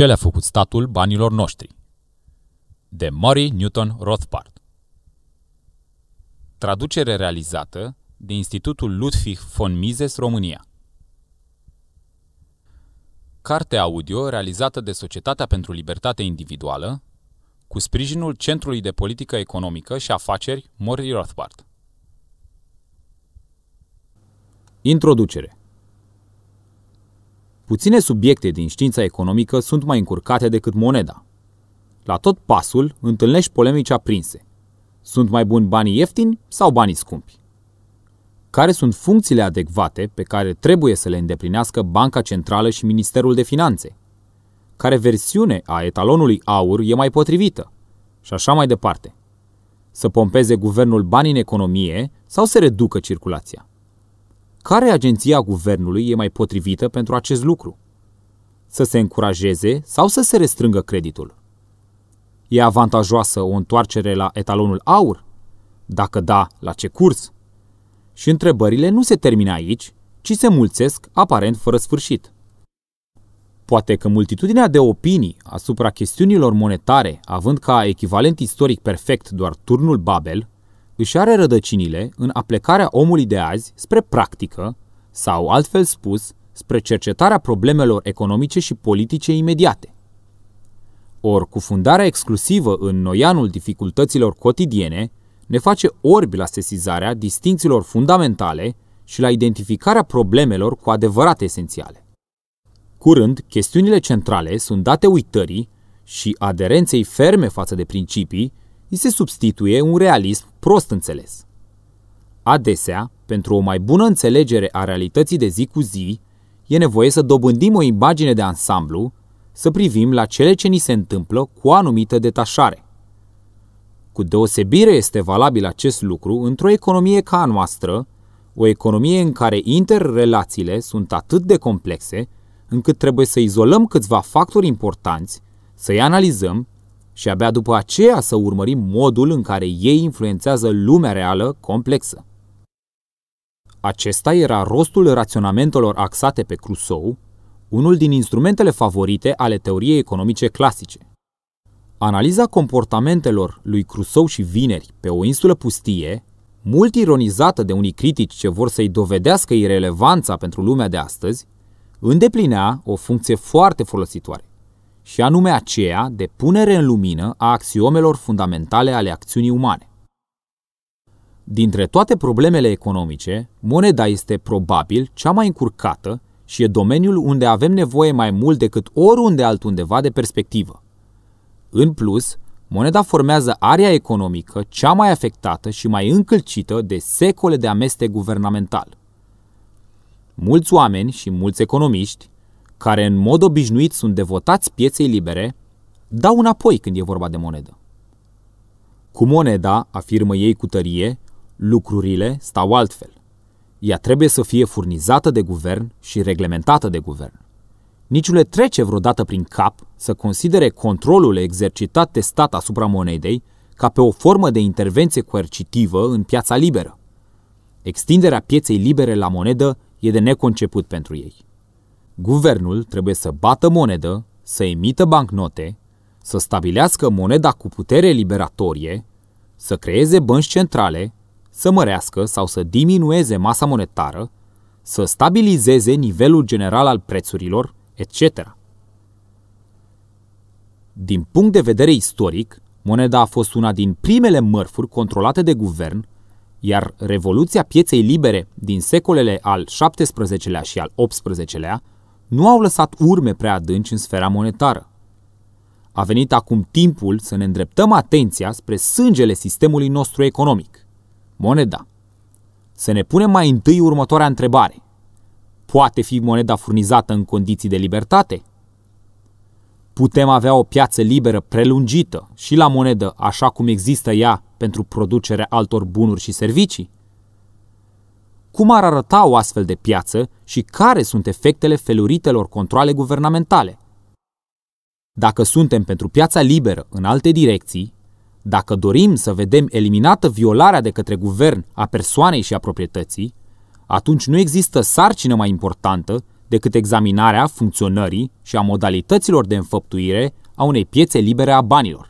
Ce le-a făcut statul banilor noștri? De Murray Newton Rothbard Traducere realizată de Institutul Ludwig von Mises România Carte audio realizată de Societatea pentru Libertate Individuală cu sprijinul Centrului de Politică Economică și Afaceri Murray Rothbard Introducere Puține subiecte din știința economică sunt mai încurcate decât moneda. La tot pasul întâlnești polemici aprinse. Sunt mai buni banii ieftini sau banii scumpi? Care sunt funcțiile adecvate pe care trebuie să le îndeplinească Banca Centrală și Ministerul de Finanțe? Care versiune a etalonului aur e mai potrivită? Și așa mai departe. Să pompeze guvernul bani în economie sau să reducă circulația? Care agenție a guvernului e mai potrivită pentru acest lucru? Să se încurajeze sau să se restrângă creditul? E avantajoasă o întoarcere la etalonul aur? Dacă da, la ce curs? Și întrebările nu se termină aici, ci se mulțesc aparent fără sfârșit. Poate că multitudinea de opinii asupra chestiunilor monetare, având ca echivalent istoric perfect doar turnul Babel, își are rădăcinile în aplecarea omului de azi spre practică, sau altfel spus, spre cercetarea problemelor economice și politice imediate. Or, cufundarea exclusivă în noianul dificultăților cotidiene ne face orbi la sesizarea distincțiilor fundamentale și la identificarea problemelor cu adevărat esențiale. Curând, chestiunile centrale sunt date uitării și aderenței ferme față de principii îi se substituie un realism prost înțeles. Adesea, pentru o mai bună înțelegere a realității de zi cu zi, e nevoie să dobândim o imagine de ansamblu, să privim la cele ce ni se întâmplă cu o anumită detașare. Cu deosebire este valabil acest lucru într-o economie ca a noastră, o economie în care interrelațiile sunt atât de complexe încât trebuie să izolăm câțiva factori importanți, să-i analizăm și abia după aceea să urmărim modul în care ei influențează lumea reală complexă. Acesta era rostul raționamentelor axate pe Crusoe, unul din instrumentele favorite ale teoriei economice clasice. Analiza comportamentelor lui Crusoe și Vineri pe o insulă pustie, mult ironizată de unii critici ce vor să-i dovedească irelevanța pentru lumea de astăzi, îndeplinea o funcție foarte folositoare și anume aceea de punere în lumină a axiomelor fundamentale ale acțiunii umane. Dintre toate problemele economice, moneda este probabil cea mai încurcată și e domeniul unde avem nevoie mai mult decât oriunde altundeva de perspectivă. În plus, moneda formează area economică cea mai afectată și mai încălcită de secole de amestec guvernamental. Mulți oameni și mulți economiști care în mod obișnuit sunt devotați pieței libere, dau înapoi când e vorba de monedă. Cu moneda, afirmă ei cu tărie, lucrurile stau altfel. Ea trebuie să fie furnizată de guvern și reglementată de guvern. Niciu le trece vreodată prin cap să considere controlul exercitat de stat asupra monedei ca pe o formă de intervenție coercitivă în piața liberă. Extinderea pieței libere la monedă e de neconceput pentru ei. Guvernul trebuie să bată monedă, să emită bancnote, să stabilească moneda cu putere liberatorie, să creeze bănci centrale, să mărească sau să diminueze masa monetară, să stabilizeze nivelul general al prețurilor, etc. Din punct de vedere istoric, moneda a fost una din primele mărfuri controlate de guvern, iar revoluția pieței libere din secolele al XVII-lea și al XVIII-lea nu au lăsat urme prea adânci în sfera monetară. A venit acum timpul să ne îndreptăm atenția spre sângele sistemului nostru economic, moneda. Să ne punem mai întâi următoarea întrebare. Poate fi moneda furnizată în condiții de libertate? Putem avea o piață liberă prelungită și la monedă așa cum există ea pentru producerea altor bunuri și servicii? Cum ar arăta o astfel de piață și care sunt efectele feluritelor controle guvernamentale? Dacă suntem pentru piața liberă în alte direcții, dacă dorim să vedem eliminată violarea de către guvern a persoanei și a proprietății, atunci nu există sarcină mai importantă decât examinarea funcționării și a modalităților de înfăptuire a unei piețe libere a banilor.